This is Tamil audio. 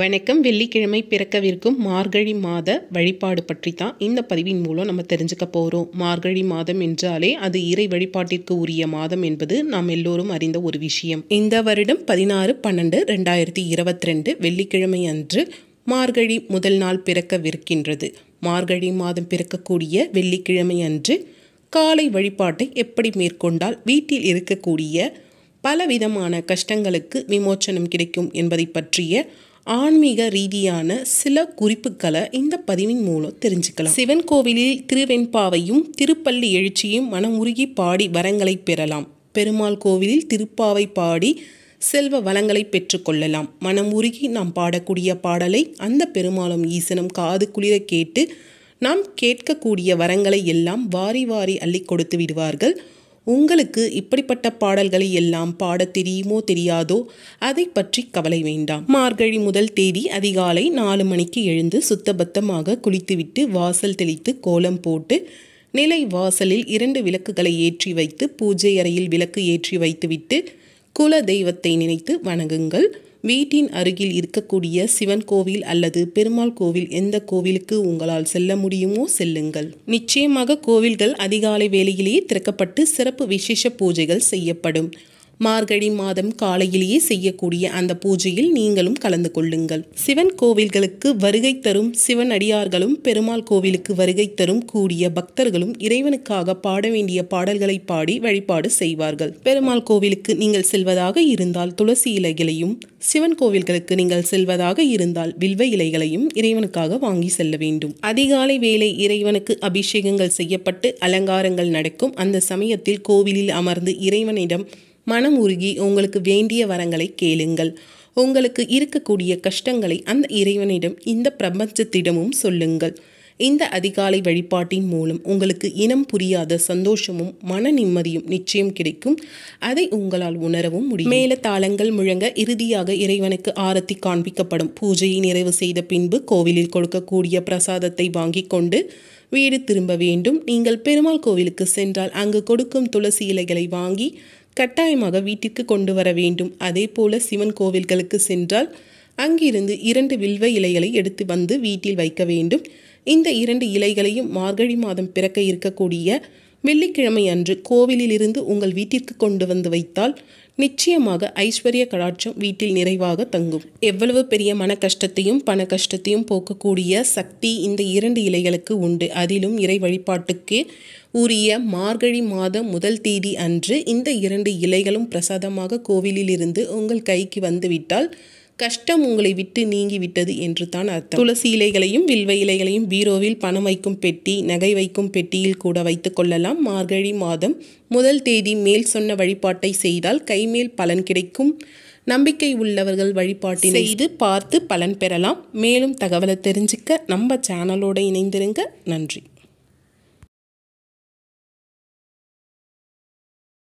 வணக்கம் வெள்ளிக்கிழமை பிறக்கவிருக்கும் மார்கழி மாத வழிபாடு பற்றி தான் இந்த பதிவின் மூலம் நம்ம தெரிஞ்சுக்க போகிறோம் மார்கழி மாதம் என்றாலே அது இறை வழிபாட்டிற்கு உரிய மாதம் என்பது நாம் எல்லோரும் அறிந்த ஒரு விஷயம் இந்த வருடம் பதினாறு பன்னெண்டு ரெண்டாயிரத்தி இருபத்தி ரெண்டு வெள்ளிக்கிழமை அன்று மார்கழி முதல் நாள் பிறக்கவிருக்கின்றது மார்கழி மாதம் பிறக்கக்கூடிய வெள்ளிக்கிழமை அன்று காலை வழிபாட்டை எப்படி மேற்கொண்டால் வீட்டில் இருக்கக்கூடிய பலவிதமான கஷ்டங்களுக்கு விமோச்சனம் கிடைக்கும் என்பதை பற்றிய ஆன்மீக ரீதியான சில குறிப்புகளை இந்த பதிவின் மூலம் தெரிஞ்சுக்கலாம் சிவன் கோவிலில் திருவெண்பாவையும் திருப்பள்ளி எழுச்சியும் மனம் உருகி பாடி வரங்களை பெறலாம் பெருமாள் கோவிலில் திருப்பாவை பாடி செல்வ வளங்களை பெற்றுக்கொள்ளலாம் மனம் உருகி நாம் பாடக்கூடிய பாடலை அந்த பெருமாளும் ஈசனும் காது குளிர கேட்டு நாம் கேட்கக்கூடிய வரங்களை எல்லாம் வாரி வாரி அள்ளி கொடுத்து விடுவார்கள் உங்களுக்கு இப்படிப்பட்ட பாடல்களை எல்லாம் பாட தெரியுமோ தெரியாதோ அதை பற்றி கவலை வேண்டாம் மார்கழி முதல் தேதி அதிகாலை நாலு மணிக்கு எழுந்து சுத்தபத்தமாக குளித்துவிட்டு வாசல் தெளித்து கோலம் போட்டு நிலை வாசலில் இரண்டு விளக்குகளை ஏற்றி வைத்து பூஜை அறையில் விளக்கு ஏற்றி வைத்துவிட்டு குல தெய்வத்தை நினைத்து வணங்குங்கள் வீட்டின் அருகில் இருக்கக்கூடிய சிவன் கோவில் அல்லது பெருமாள் கோவில் எந்த கோவிலுக்கு உங்களால் செல்ல முடியுமோ செல்லுங்கள் நிச்சயமாக கோவில்கள் அதிகாலை வேளையிலேயே திறக்கப்பட்டு சிறப்பு விசேஷ பூஜைகள் செய்யப்படும் மார்கழி மாதம் காலையிலேயே செய்யக்கூடிய அந்த பூஜையில் நீங்களும் கலந்து கொள்ளுங்கள் சிவன் கோவில்களுக்கு வருகை தரும் சிவன் அடியார்களும் பெருமாள் கோவிலுக்கு வருகை தரும் கூடிய பக்தர்களும் இறைவனுக்காக பாட வேண்டிய பாடல்களை பாடி வழிபாடு செய்வார்கள் பெருமாள் கோவிலுக்கு நீங்கள் செல்வதாக இருந்தால் துளசி இலைகளையும் சிவன் கோவில்களுக்கு நீங்கள் செல்வதாக இருந்தால் வில்வ இலைகளையும் இறைவனுக்காக வாங்கி செல்ல வேண்டும் அதிகாலை வேளை இறைவனுக்கு அபிஷேகங்கள் செய்யப்பட்டு அலங்காரங்கள் நடக்கும் அந்த சமயத்தில் கோவிலில் அமர்ந்து இறைவனிடம் மனம் உருகி உங்களுக்கு வேண்டிய வரங்களை கேளுங்கள் உங்களுக்கு இருக்கக்கூடிய கஷ்டங்களை அந்த இறைவனிடம் இந்த பிரபஞ்சத்திடமும் சொல்லுங்கள் இந்த அதிகாலை வழிபாட்டின் மூலம் உங்களுக்கு இனம் புரியாத சந்தோஷமும் மன நிம்மதியும் நிச்சயம் கிடைக்கும் அதை உங்களால் உணரவும் முடியும் மேல தாளங்கள் முழங்க இறுதியாக இறைவனுக்கு ஆரத்தி காண்பிக்கப்படும் பூஜையை நிறைவு செய்த பின்பு கோவிலில் கொடுக்கக்கூடிய பிரசாதத்தை வாங்கி கொண்டு வீடு திரும்ப வேண்டும் நீங்கள் பெருமாள் கோவிலுக்கு சென்றால் அங்கு கொடுக்கும் துளசி இலைகளை வாங்கி கட்டாயமாக வீட்டிற்கு கொண்டு வர வேண்டும் அதே போல சிவன் கோவில்களுக்கு சென்றால் அங்கிருந்து இரண்டு வில்வ இலைகளை எடுத்து வந்து வீட்டில் வைக்க வேண்டும் இந்த இரண்டு இலைகளையும் மார்கழி மாதம் பிறக்க இருக்கக்கூடிய வெள்ளிக்கிழமை அன்று கோவிலிலிருந்து உங்கள் வீட்டிற்கு கொண்டு வந்து வைத்தால் நிச்சயமாக ஐஸ்வர்ய கடாட்சம் வீட்டில் நிறைவாக தங்கும் எவ்வளவு பெரிய மன கஷ்டத்தையும் பண கஷ்டத்தையும் போக்கக்கூடிய சக்தி இந்த இரண்டு இலைகளுக்கு உண்டு அதிலும் இறை வழிபாட்டுக்கு உரிய மார்கழி மாதம் முதல் தேதி அன்று இந்த இரண்டு இலைகளும் பிரசாதமாக கோவிலில் இருந்து உங்கள் கைக்கு வந்துவிட்டால் கஷ்டம் உங்களை விட்டு நீங்கி விட்டது என்று தான் அர்த்தம் துளசி இலைகளையும் வில்வ இலைகளையும் பீரோவில் பணம் வைக்கும் பெட்டி நகை வைக்கும் பெட்டியில் கூட வைத்து கொள்ளலாம் மார்கழி மாதம் முதல் தேதி மேல் சொன்ன வழிபாட்டை செய்தால் கைமேல் பலன் கிடைக்கும் நம்பிக்கை உள்ளவர்கள் வழிபாட்டில் செய்து பார்த்து பலன் பெறலாம் மேலும் தகவலை தெரிஞ்சுக்க நம்ம சேனலோடு இணைந்திருங்க நன்றி